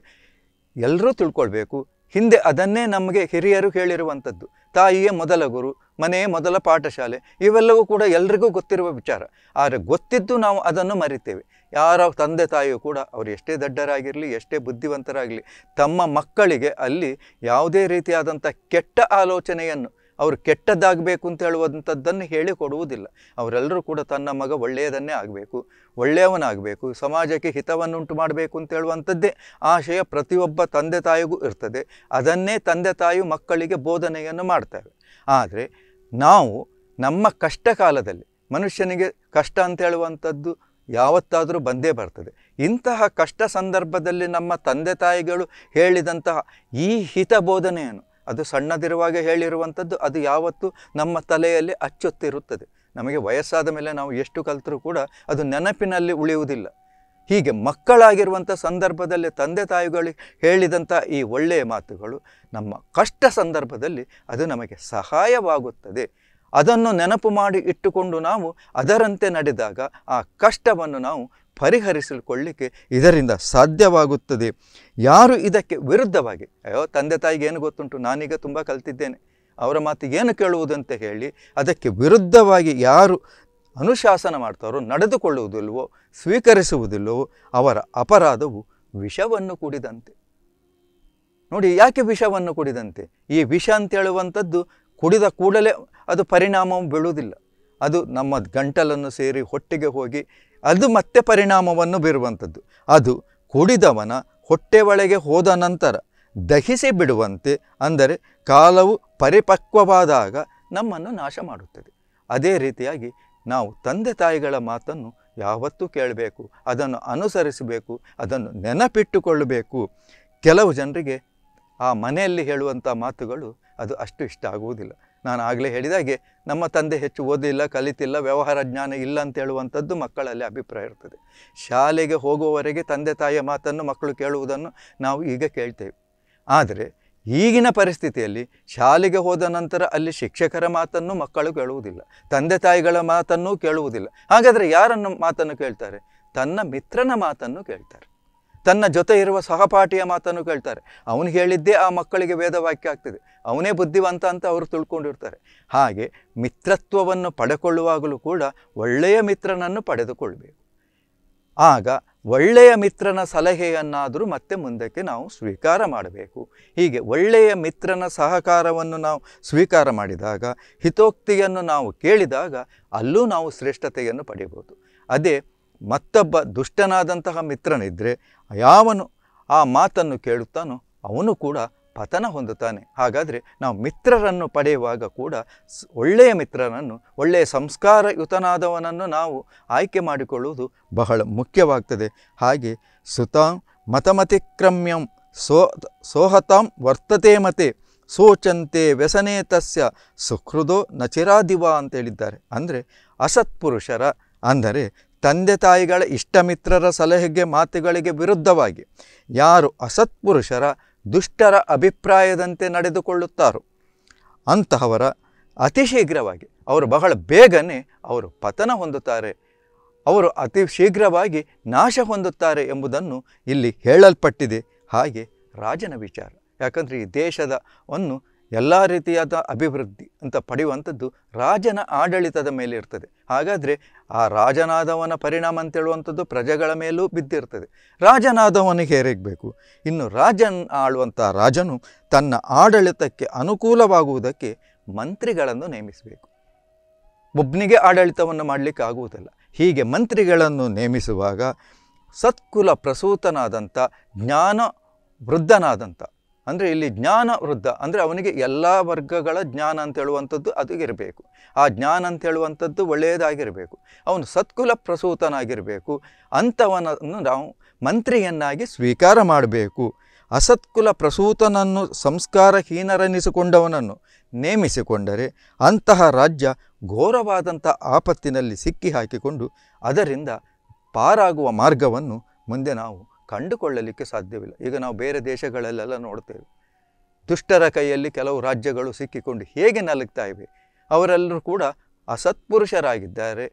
ಎಲ್ಲರೂ ತಿಳ್ಕೊಳ್ಬೇಕು ಹಿಂದೆ ಅದನ್ನೇ ನಮಗೆ ಹಿರಿಯರು ಹೇಳಿರುವಂಥದ್ದು ತಾಯಿಯೇ ಮೊದಲ ಗುರು ಮನೆಯೇ ಮೊದಲ ಪಾಠಶಾಲೆ ಇವೆಲ್ಲವೂ ಕೂಡ ಎಲ್ರಿಗೂ ಗೊತ್ತಿರುವ ವಿಚಾರ ಆದರೆ ಗೊತ್ತಿದ್ದು ನಾವು ಅದನ್ನು ಮರಿತೇವೆ ಯಾರ ತಂದೆ ತಾಯಿಯು ಕೂಡ ಅವರು ಎಷ್ಟೇ ದಡ್ಡರಾಗಿರಲಿ ಎಷ್ಟೇ ಬುದ್ಧಿವಂತರಾಗಲಿ ತಮ್ಮ ಮಕ್ಕಳಿಗೆ ಅಲ್ಲಿ ಯಾವುದೇ ರೀತಿಯಾದಂಥ ಕೆಟ್ಟ ಆಲೋಚನೆಯನ್ನು ಅವರು ಕೆಟ್ಟದ್ದಾಗಬೇಕು ಅಂತ ಹೇಳುವಂಥದ್ದನ್ನು ಹೇಳಿ ಕೊಡುವುದಿಲ್ಲ ಅವರೆಲ್ಲರೂ ಕೂಡ ತನ್ನ ಮಗ ಒಳ್ಳೆಯದನ್ನೇ ಆಗಬೇಕು ಒಳ್ಳೆಯವನಾಗಬೇಕು ಸಮಾಜಕ್ಕೆ ಹಿತವನ್ನುಂಟು ಮಾಡಬೇಕು ಅಂತ ಹೇಳುವಂಥದ್ದೇ ಆಶಯ ಪ್ರತಿಯೊಬ್ಬ ತಂದೆ ತಾಯಿಗೂ ಇರ್ತದೆ ಅದನ್ನೇ ತಂದೆ ತಾಯಿ ಮಕ್ಕಳಿಗೆ ಬೋಧನೆಯನ್ನು ಮಾಡ್ತೇವೆ ಆದರೆ ನಾವು ನಮ್ಮ ಕಷ್ಟ ಕಾಲದಲ್ಲಿ ಮನುಷ್ಯನಿಗೆ ಕಷ್ಟ ಅಂತ ಹೇಳುವಂಥದ್ದು ಯಾವತ್ತಾದರೂ ಬಂದೇ ಬರ್ತದೆ ಇಂತಹ ಕಷ್ಟ ಸಂದರ್ಭದಲ್ಲಿ ನಮ್ಮ ತಂದೆ ತಾಯಿಗಳು ಹೇಳಿದಂತಹ ಈ ಹಿತ ಬೋಧನೆಯನ್ನು ಅದು ಸಣ್ಣದಿರುವಾಗ ಹೇಳಿರುವಂಥದ್ದು ಅದು ಯಾವತ್ತು ನಮ್ಮ ತಲೆಯಲ್ಲಿ ಅಚ್ಚೊತ್ತಿರುತ್ತದೆ ನಮಗೆ ವಯಸ್ಸಾದ ಮೇಲೆ ನಾವು ಎಷ್ಟು ಕಲಿತರೂ ಕೂಡ ಅದು ನೆನಪಿನಲ್ಲಿ ಉಳಿಯುವುದಿಲ್ಲ ಹೀಗೆ ಮಕ್ಕಳಾಗಿರುವಂಥ ಸಂದರ್ಭದಲ್ಲಿ ತಂದೆ ತಾಯಿಗಳಿಗೆ ಹೇಳಿದಂಥ ಈ ಒಳ್ಳೆಯ ಮಾತುಗಳು ನಮ್ಮ ಕಷ್ಟ ಸಂದರ್ಭದಲ್ಲಿ ಅದು ನಮಗೆ ಸಹಾಯವಾಗುತ್ತದೆ ಅದನ್ನು ನೆನಪು ಮಾಡಿ ಇಟ್ಟುಕೊಂಡು ನಾವು ಅದರಂತೆ ನಡೆದಾಗ ಆ ಕಷ್ಟವನ್ನು ನಾವು ಪರಿಹರಿಸಿಕೊಳ್ಳಿಕ್ಕೆ ಇದರಿಂದ ಸಾಧ್ಯವಾಗುತ್ತದೆ ಯಾರು ಇದಕ್ಕೆ ವಿರುದ್ಧವಾಗಿ ಅಯ್ಯೋ ತಂದೆ ತಾಯಿಗೆ ಏನು ಗೊತ್ತುಂಟು ನಾನೀಗ ತುಂಬ ಕಲ್ತಿದ್ದೇನೆ ಅವರ ಮಾತು ಏನು ಕೇಳುವುದಂತ ಹೇಳಿ ಅದಕ್ಕೆ ವಿರುದ್ಧವಾಗಿ ಯಾರು ಅನುಶಾಸನ ಮಾಡ್ತಾರೋ ನಡೆದುಕೊಳ್ಳುವುದಿಲ್ಲವೋ ಸ್ವೀಕರಿಸುವುದಿಲ್ಲವೋ ಅವರ ಅಪರಾಧವು ವಿಷವನ್ನು ಕೂಡಿದಂತೆ ನೋಡಿ ಯಾಕೆ ವಿಷವನ್ನು ಕುಡಿದಂತೆ ಈ ವಿಷ ಅಂತ ಹೇಳುವಂಥದ್ದು ಕುಡಿದ ಕೂಡಲೇ ಅದು ಪರಿಣಾಮವು ಬೀಳುವುದಿಲ್ಲ ಅದು ನಮ್ಮ ಗಂಟಲನ್ನು ಸೇರಿ ಹೊಟ್ಟೆಗೆ ಹೋಗಿ ಅದು ಮತ್ತೆ ಪರಿಣಾಮವನ್ನು ಬೀರುವಂಥದ್ದು ಅದು ಕುಡಿದವನ ಹೊಟ್ಟೆ ಒಳಗೆ ಹೋದ ನಂತರ ದಹಿಸಿ ಬಿಡುವಂತೆ ಅಂದರೆ ಕಾಲವು ಪರಿಪಕ್ವವಾದಾಗ ನಮ್ಮನ್ನು ನಾಶ ಮಾಡುತ್ತದೆ ಅದೇ ರೀತಿಯಾಗಿ ನಾವು ತಂದೆ ತಾಯಿಗಳ ಮಾತನ್ನು ಯಾವತ್ತೂ ಕೇಳಬೇಕು ಅದನ್ನು ಅನುಸರಿಸಬೇಕು ಅದನ್ನು ನೆನಪಿಟ್ಟುಕೊಳ್ಳಬೇಕು ಕೆಲವು ಜನರಿಗೆ ಆ ಮನೆಯಲ್ಲಿ ಹೇಳುವಂಥ ಮಾತುಗಳು ಅದು ಅಷ್ಟು ಇಷ್ಟ ಆಗುವುದಿಲ್ಲ ನಾನು ಆಗಲೇ ಹೇಳಿದಾಗೆ ನಮ್ಮ ತಂದೆ ಹೆಚ್ಚು ಓದಿಲ್ಲ ಕಲಿತಿಲ್ಲ ವ್ಯವಹಾರ ಜ್ಞಾನ ಇಲ್ಲ ಅಂತ ಹೇಳುವಂಥದ್ದು ಮಕ್ಕಳಲ್ಲಿ ಅಭಿಪ್ರಾಯ ಇರ್ತದೆ ಶಾಲೆಗೆ ಹೋಗುವವರೆಗೆ ತಂದೆ ತಾಯಿಯ ಮಾತನ್ನು ಮಕ್ಕಳು ಕೇಳುವುದನ್ನು ನಾವು ಈಗ ಕೇಳ್ತೇವೆ ಆದರೆ ಈಗಿನ ಪರಿಸ್ಥಿತಿಯಲ್ಲಿ ಶಾಲೆಗೆ ಹೋದ ನಂತರ ಅಲ್ಲಿ ಶಿಕ್ಷಕರ ಮಾತನ್ನು ಮಕ್ಕಳು ಕೇಳುವುದಿಲ್ಲ ತಂದೆ ತಾಯಿಗಳ ಮಾತನ್ನೂ ಕೇಳುವುದಿಲ್ಲ ಹಾಗಾದರೆ ಯಾರನ್ನು ಮಾತನ್ನು ಕೇಳ್ತಾರೆ ತನ್ನ ಮಿತ್ರನ ಮಾತನ್ನು ಕೇಳ್ತಾರೆ ತನ್ನ ಜೊತೆ ಇರುವ ಸಹಪಾಠಿಯ ಮಾತನ್ನು ಕೇಳ್ತಾರೆ ಅವನು ಹೇಳಿದ್ದೇ ಆ ಮಕ್ಕಳಿಗೆ ವೇದವಾಕ್ಯ ಆಗ್ತದೆ ಅವನೇ ಬುದ್ಧಿವಂತ ಅಂತ ಅವರು ತಿಳ್ಕೊಂಡಿರ್ತಾರೆ ಹಾಗೆ ಮಿತ್ರತ್ವವನ್ನು ಪಡೆಕೊಳ್ಳುವಾಗಲೂ ಕೂಡ ಒಳ್ಳೆಯ ಮಿತ್ರನನ್ನು ಪಡೆದುಕೊಳ್ಬೇಕು ಆಗ ಒಳ್ಳೆಯ ಮಿತ್ರನ ಸಲಹೆಯನ್ನಾದರೂ ಮತ್ತೆ ಮುಂದಕ್ಕೆ ನಾವು ಸ್ವೀಕಾರ ಮಾಡಬೇಕು ಹೀಗೆ ಒಳ್ಳೆಯ ಮಿತ್ರನ ಸಹಕಾರವನ್ನು ನಾವು ಸ್ವೀಕಾರ ಮಾಡಿದಾಗ ಹಿತೋಕ್ತಿಯನ್ನು ನಾವು ಕೇಳಿದಾಗ ಅಲ್ಲೂ ನಾವು ಶ್ರೇಷ್ಠತೆಯನ್ನು ಪಡೆಯಬಹುದು ಅದೇ ಮತ್ತೊಬ್ಬ ದುಷ್ಟನಾದಂತಹ ಮಿತ್ರನಿದ್ದರೆ ಯಾವನು ಆ ಮಾತನ್ನು ಕೇಳುತ್ತಾನೋ ಅವನು ಕೂಡ ಪತನ ಹೊಂದುತ್ತಾನೆ ಹಾಗಾದರೆ ನಾವು ಮಿತ್ರರನ್ನು ಪಡೆಯುವಾಗ ಕೂಡ ಒಳ್ಳೆಯ ಮಿತ್ರನನ್ನು ಒಳ್ಳೆಯ ಸಂಸ್ಕಾರಯುತನಾದವನನ್ನು ನಾವು ಆಯ್ಕೆ ಮಾಡಿಕೊಳ್ಳುವುದು ಬಹಳ ಮುಖ್ಯವಾಗ್ತದೆ ಹಾಗೆ ಸುತಾಂ ಮತಮತಿಕ್ರಮ್ಯಂ ಸೋ ಸೋಹತಾಂ ವರ್ತತೆ ಮತೆ ಸೋಚಂತೆ ವ್ಯಸನೆ ತಸ್ಯ ಸುಹೃದೋ ನಚಿರಾದಿವ ಅಂತ ಹೇಳಿದ್ದಾರೆ ಅಂದರೆ ಅಸತ್ಪುರುಷರ ಅಂದರೆ ತಂದೆ ತಾಯಿಗಳ ಇಷ್ಟ ಮಿತ್ರರ ಸಲಹೆಗೆ ಮಾತುಗಳಿಗೆ ವಿರುದ್ಧವಾಗಿ ಯಾರು ಅಸತ್ಪುರುಷರ ದುಷ್ಟರ ಅಭಿಪ್ರಾಯದಂತೆ ನಡೆದುಕೊಳ್ಳುತ್ತಾರೋ ಅಂತಹವರ ಅತಿ ಶೀಘ್ರವಾಗಿ ಅವರು ಬಹಳ ಬೇಗನೆ ಅವರು ಪತನ ಹೊಂದುತ್ತಾರೆ ಅವರು ಅತಿ ಶೀಘ್ರವಾಗಿ ನಾಶ ಹೊಂದುತ್ತಾರೆ ಎಂಬುದನ್ನು ಇಲ್ಲಿ ಹೇಳಲ್ಪಟ್ಟಿದೆ ಹಾಗೆ ರಾಜನ ವಿಚಾರ ಯಾಕಂದರೆ ಈ ದೇಶದ ಒಂದು ಎಲ್ಲ ರೀತಿಯಾದ ಅಭಿವೃದ್ಧಿ ಅಂತ ಪಡೆಯುವಂಥದ್ದು ರಾಜನ ಆಡಳಿತದ ಮೇಲೆ ಇರ್ತದೆ ಹಾಗಾದರೆ ಆ ರಾಜನಾದವನ ಪರಿಣಾಮ ಅಂತೇಳುವಂಥದ್ದು ಪ್ರಜೆಗಳ ಮೇಲೂ ಬಿದ್ದಿರ್ತದೆ ರಾಜನಾದವನಿಗೆ ಹೇರಿಗಬೇಕು ಇನ್ನು ರಾಜನ್ ಆಳುವಂಥ ರಾಜನು ತನ್ನ ಆಡಳಿತಕ್ಕೆ ಅನುಕೂಲವಾಗುವುದಕ್ಕೆ ಮಂತ್ರಿಗಳನ್ನು ನೇಮಿಸಬೇಕು ಒಬ್ಬನಿಗೆ ಆಡಳಿತವನ್ನು ಮಾಡಲಿಕ್ಕೆ ಆಗುವುದಿಲ್ಲ ಹೀಗೆ ಮಂತ್ರಿಗಳನ್ನು ನೇಮಿಸುವಾಗ ಸತ್ಕುಲ ಪ್ರಸೂತನಾದಂಥ ಜ್ಞಾನ ವೃದ್ಧನಾದಂಥ ಅಂದರೆ ಇಲ್ಲಿ ಜ್ಞಾನ ವೃದ್ಧ ಅಂದರೆ ಅವನಿಗೆ ಎಲ್ಲ ವರ್ಗಗಳ ಜ್ಞಾನ ಅಂತ ಹೇಳುವಂಥದ್ದು ಅದು ಇರಬೇಕು ಆ ಜ್ಞಾನ ಅಂತ ಹೇಳುವಂಥದ್ದು ಒಳ್ಳೆಯದಾಗಿರಬೇಕು ಅವನು ಸತ್ಕುಲ ಪ್ರಸೂತನಾಗಿರಬೇಕು ಅಂಥವನನ್ನು ನಾವು ಮಂತ್ರಿಯನ್ನಾಗಿ ಸ್ವೀಕಾರ ಮಾಡಬೇಕು ಅಸತ್ಕುಲ ಪ್ರಸೂತನನ್ನು ಸಂಸ್ಕಾರಹೀನರೆನಿಸಿಕೊಂಡವನನ್ನು ನೇಮಿಸಿಕೊಂಡರೆ ಅಂತಹ ರಾಜ್ಯ ಘೋರವಾದಂಥ ಆಪತ್ತಿನಲ್ಲಿ ಸಿಕ್ಕಿ ಹಾಕಿಕೊಂಡು ಅದರಿಂದ ಪಾರಾಗುವ ಮಾರ್ಗವನ್ನು ಮುಂದೆ ನಾವು ಕಂಡುಕೊಳ್ಳಲಿಕ್ಕೆ ಸಾಧ್ಯವಿಲ್ಲ ಈಗ ನಾವು ಬೇರೆ ದೇಶಗಳಲ್ಲೆಲ್ಲ ನೋಡ್ತೇವೆ ದುಷ್ಟರ ಕೈಯಲ್ಲಿ ಕೆಲವು ರಾಜ್ಯಗಳು ಸಿಕ್ಕಿಕೊಂಡು ಹೇಗೆ ನಲುಗ್ತಾ ಇವೆ ಅವರೆಲ್ಲರೂ ಕೂಡ ಅಸತ್ಪುರುಷರಾಗಿದ್ದಾರೆ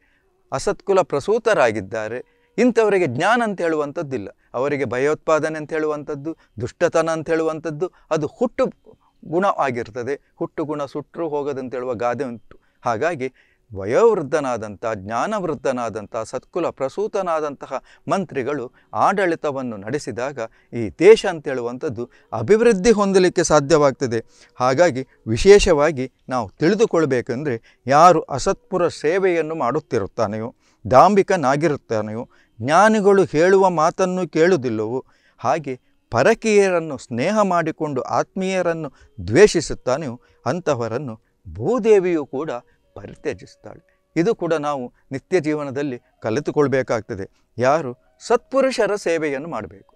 ಅಸತ್ಕುಲ ಪ್ರಸೂತರಾಗಿದ್ದಾರೆ ಇಂಥವರಿಗೆ ಜ್ಞಾನ ಅಂತ ಹೇಳುವಂಥದ್ದಿಲ್ಲ ಅವರಿಗೆ ಭಯೋತ್ಪಾದನೆ ಅಂತ ಹೇಳುವಂಥದ್ದು ದುಷ್ಟತನ ಅಂತ ಹೇಳುವಂಥದ್ದು ಅದು ಹುಟ್ಟು ಗುಣ ಆಗಿರ್ತದೆ ಹುಟ್ಟು ಗುಣ ಸುಟ್ಟರು ಹೋಗದಂತೇಳುವ ಗಾದೆ ಉಂಟು ಹಾಗಾಗಿ ವಯೋವೃದ್ಧನಾದಂಥ ಜ್ಞಾನವೃದ್ಧನಾದಂಥ ಸತ್ಕುಲ ಪ್ರಸೂತನಾದಂತಹ ಮಂತ್ರಿಗಳು ಆಡಳಿತವನ್ನು ನಡೆಸಿದಾಗ ಈ ದೇಶ ಅಂತೇಳುವಂಥದ್ದು ಅಭಿವೃದ್ಧಿ ಹೊಂದಲಿಕ್ಕೆ ಸಾಧ್ಯವಾಗ್ತದೆ ಹಾಗಾಗಿ ವಿಶೇಷವಾಗಿ ನಾವು ತಿಳಿದುಕೊಳ್ಳಬೇಕೆಂದರೆ ಯಾರು ಅಸತ್ಪುರ ಸೇವೆಯನ್ನು ಮಾಡುತ್ತಿರುತ್ತಾನೆಯೋ ದಾಂಬಿಕನಾಗಿರುತ್ತಾನೆಯೋ ಜ್ಞಾನಿಗಳು ಹೇಳುವ ಮಾತನ್ನು ಕೇಳುವುದಿಲ್ಲವೋ ಹಾಗೆ ಪರಕೀಯರನ್ನು ಸ್ನೇಹ ಮಾಡಿಕೊಂಡು ಆತ್ಮೀಯರನ್ನು ದ್ವೇಷಿಸುತ್ತಾನೆಯೋ ಅಂಥವರನ್ನು ಭೂದೇವಿಯು ಕೂಡ ಪರಿತ್ಯಜಿಸ್ತಾಳೆ ಇದು ಕೂಡ ನಾವು ನಿತ್ಯ ಜೀವನದಲ್ಲಿ ಕಲಿತುಕೊಳ್ಬೇಕಾಗ್ತದೆ ಯಾರು ಸತ್ಪುರುಷರ ಸೇವೆಯನ್ನು ಮಾಡಬೇಕು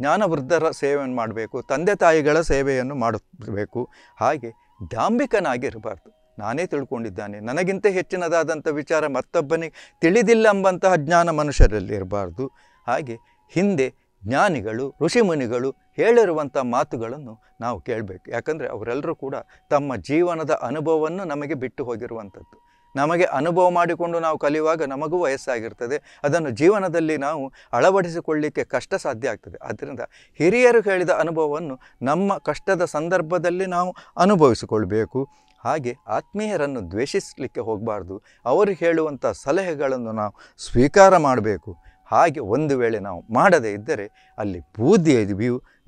ಜ್ಞಾನವೃದ್ಧರ ಸೇವೆಯನ್ನು ಮಾಡಬೇಕು ತಂದೆ ತಾಯಿಗಳ ಸೇವೆಯನ್ನು ಮಾಡಬೇಕು ಹಾಗೆ ಡಾಂಬಿಕನಾಗಿರಬಾರ್ದು ನಾನೇ ತಿಳ್ಕೊಂಡಿದ್ದಾನೆ ನನಗಿಂತ ಹೆಚ್ಚಿನದಾದಂಥ ವಿಚಾರ ಮತ್ತೊಬ್ಬನಿಗೆ ತಿಳಿದಿಲ್ಲ ಎಂಬಂತಹ ಜ್ಞಾನ ಮನುಷ್ಯರಲ್ಲಿರಬಾರ್ದು ಹಾಗೆ ಹಿಂದೆ ಜ್ಞಾನಿಗಳು ಋಷಿಮುನಿಗಳು ಹೇಳಿರುವಂಥ ಮಾತುಗಳನ್ನು ನಾವು ಕೇಳಬೇಕು ಯಾಕಂದರೆ ಅವರೆಲ್ಲರೂ ಕೂಡ ತಮ್ಮ ಜೀವನದ ಅನುಭವವನ್ನು ನಮಗೆ ಬಿಟ್ಟು ಹೋಗಿರುವಂಥದ್ದು ನಮಗೆ ಅನುಭವ ಮಾಡಿಕೊಂಡು ನಾವು ಕಲಿಯುವಾಗ ನಮಗೂ ವಯಸ್ಸಾಗಿರ್ತದೆ ಅದನ್ನು ಜೀವನದಲ್ಲಿ ನಾವು ಅಳವಡಿಸಿಕೊಳ್ಳಲಿಕ್ಕೆ ಕಷ್ಟ ಸಾಧ್ಯ ಆಗ್ತದೆ ಆದ್ದರಿಂದ ಹಿರಿಯರು ಹೇಳಿದ ಅನುಭವವನ್ನು ನಮ್ಮ ಕಷ್ಟದ ಸಂದರ್ಭದಲ್ಲಿ ನಾವು ಅನುಭವಿಸಿಕೊಳ್ಬೇಕು ಹಾಗೆ ಆತ್ಮೀಯರನ್ನು ದ್ವೇಷಿಸಲಿಕ್ಕೆ ಹೋಗಬಾರ್ದು ಅವರು ಹೇಳುವಂಥ ಸಲಹೆಗಳನ್ನು ನಾವು ಸ್ವೀಕಾರ ಮಾಡಬೇಕು ಹಾಗೆ ಒಂದು ವೇಳೆ ನಾವು ಮಾಡದೇ ಇದ್ದರೆ ಅಲ್ಲಿ ಬೂದಿಯ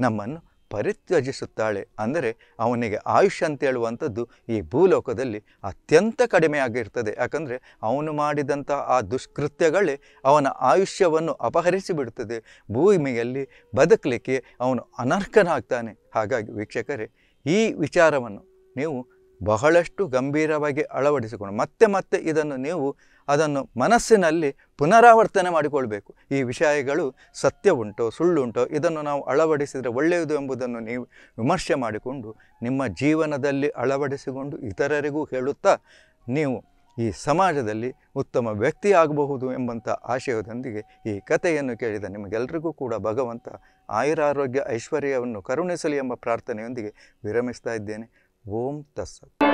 ನಮ್ಮನ್ನು ಪರಿತ್ಯಜಿಸುತ್ತಾಳೆ ಅಂದರೆ ಅವನಿಗೆ ಆಯುಷ್ಯ ಅಂತ ಹೇಳುವಂಥದ್ದು ಈ ಭೂಲೋಕದಲ್ಲಿ ಅತ್ಯಂತ ಕಡಿಮೆಯಾಗಿರ್ತದೆ ಯಾಕಂದರೆ ಅವನು ಮಾಡಿದಂಥ ಆ ದುಷ್ಕೃತ್ಯಗಳೇ ಅವನ ಆಯುಷ್ಯವನ್ನು ಅಪಹರಿಸಿ ಬಿಡುತ್ತದೆ ಭೂಮಿಯಲ್ಲಿ ಬದುಕಲಿಕ್ಕೆ ಅವನು ಅನರ್ಕನಾಗ್ತಾನೆ ಹಾಗಾಗಿ ವೀಕ್ಷಕರೇ ಈ ವಿಚಾರವನ್ನು ನೀವು ಬಹಳಷ್ಟು ಗಂಭೀರವಾಗಿ ಅಳವಡಿಸಿಕೊಂಡು ಮತ್ತೆ ಮತ್ತೆ ಇದನ್ನು ನೀವು ಅದನ್ನು ಮನಸ್ಸಿನಲ್ಲಿ ಪುನರಾವರ್ತನೆ ಮಾಡಿಕೊಳ್ಬೇಕು ಈ ವಿಷಯಗಳು ಸತ್ಯ ಉಂಟೋ ಸುಳ್ಳುಂಟೋ ಇದನ್ನು ನಾವು ಅಳವಡಿಸಿದರೆ ಒಳ್ಳೆಯದು ಎಂಬುದನ್ನು ನೀವು ವಿಮರ್ಶೆ ಮಾಡಿಕೊಂಡು ನಿಮ್ಮ ಜೀವನದಲ್ಲಿ ಅಳವಡಿಸಿಕೊಂಡು ಇತರರಿಗೂ ಹೇಳುತ್ತಾ ನೀವು ಈ ಸಮಾಜದಲ್ಲಿ ಉತ್ತಮ ವ್ಯಕ್ತಿ ಆಗಬಹುದು ಎಂಬಂಥ ಆಶಯದೊಂದಿಗೆ ಈ ಕಥೆಯನ್ನು ಕೇಳಿದ ನಿಮಗೆಲ್ಲರಿಗೂ ಕೂಡ ಭಗವಂತ ಆಯುರಾರೋಗ್ಯ ಐಶ್ವರ್ಯವನ್ನು ಕರುಣಿಸಲಿ ಎಂಬ ಪ್ರಾರ್ಥನೆಯೊಂದಿಗೆ ವಿರಮಿಸ್ತಾ ಇದ್ದೇನೆ ಓಂ ತಸ್ಸತ್